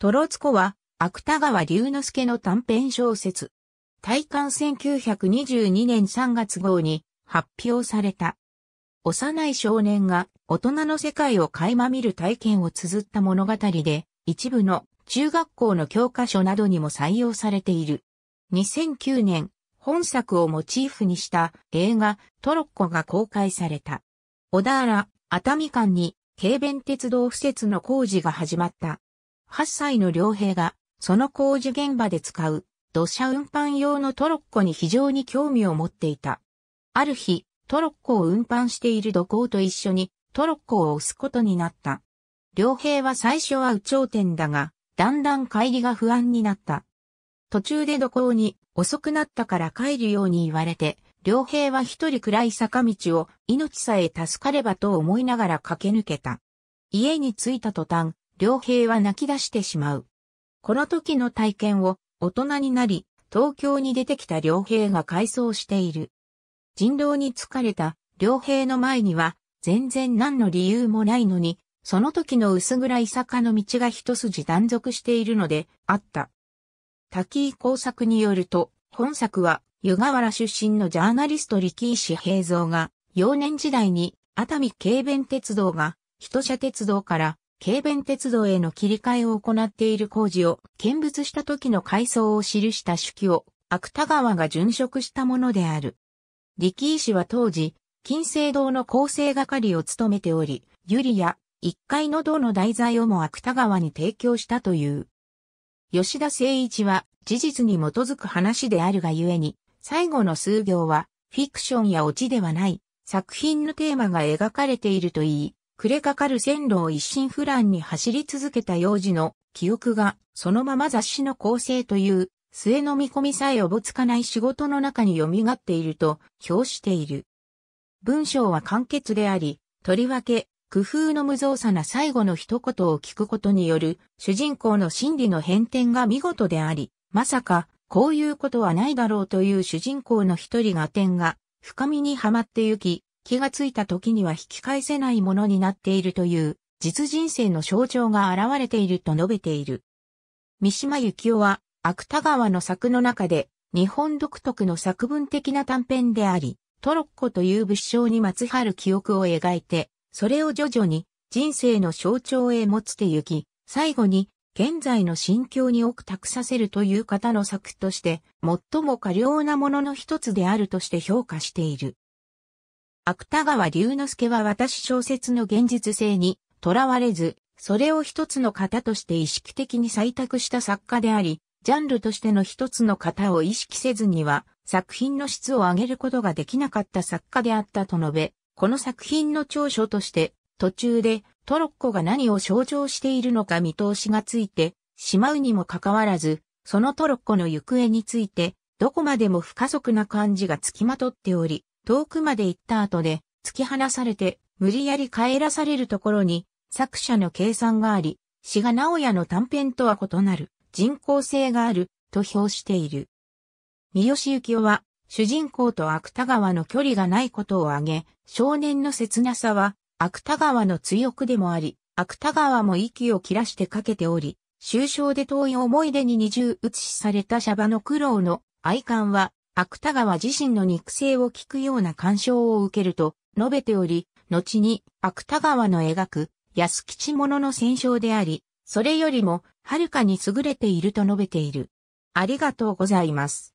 トロツコは、芥川龍之介の短編小説。体感1922年3月号に発表された。幼い少年が大人の世界を垣間見る体験を綴った物語で、一部の中学校の教科書などにも採用されている。2009年、本作をモチーフにした映画トロッコが公開された。小田原、熱海間に軽便鉄道敷設の工事が始まった。8歳の良平が、その工事現場で使う土砂運搬用のトロッコに非常に興味を持っていた。ある日、トロッコを運搬している土工と一緒にトロッコを押すことになった。良平は最初は有頂天だが、だんだん帰りが不安になった。途中で土工に遅くなったから帰るように言われて、良平は一人暗い坂道を命さえ助かればと思いながら駆け抜けた。家に着いた途端、良平は泣き出してしまう。この時の体験を大人になり、東京に出てきた良平が回想している。人狼に疲れた良平の前には、全然何の理由もないのに、その時の薄暗い坂の道が一筋断続しているので、あった。滝井工作によると、本作は、湯河原出身のジャーナリスト力石平蔵が、幼年時代に、熱海軽便鉄道が、人社鉄道から、軽便鉄道への切り替えを行っている工事を見物した時の階層を記した手記を芥川が殉職したものである。力石は当時、金星堂の構成係を務めており、ユリや一階の堂の題材をも芥川に提供したという。吉田誠一は事実に基づく話であるがゆえに、最後の数行はフィクションやオチではない作品のテーマが描かれているといい、暮れかかる線路を一心不乱に走り続けた幼児の記憶がそのまま雑誌の構成という末の見込みさえおぼつかない仕事の中に蘇っていると評している。文章は簡潔であり、とりわけ工夫の無造作な最後の一言を聞くことによる主人公の心理の変転が見事であり、まさかこういうことはないだろうという主人公の一人が点が深みにはまってゆき、気がついた時には引き返せないものになっているという、実人生の象徴が現れていると述べている。三島由紀夫は、芥川の作の中で、日本独特の作文的な短編であり、トロッコという物証にまつはる記憶を描いて、それを徐々に人生の象徴へ持つて行き、最後に現在の心境に奥く託させるという方の作として、最も過量なものの一つであるとして評価している。芥川龍之介は私小説の現実性にとらわれず、それを一つの型として意識的に採択した作家であり、ジャンルとしての一つの型を意識せずには作品の質を上げることができなかった作家であったと述べ、この作品の長所として途中でトロッコが何を象徴しているのか見通しがついてしまうにもかかわらず、そのトロッコの行方についてどこまでも不加速な感じがつきまとっており、遠くまで行った後で、突き放されて、無理やり帰らされるところに、作者の計算があり、志賀直哉の短編とは異なる、人工性がある、と評している。三好幸夫は、主人公と芥川の距離がないことを挙げ、少年の切なさは、芥川の強くでもあり、芥川も息を切らしてかけており、終章で遠い思い出に二重写しされたシャバの苦労の愛感は、芥川自身の肉声を聞くような干渉を受けると述べており、後に芥川の描く安吉物の戦勝であり、それよりもはるかに優れていると述べている。ありがとうございます。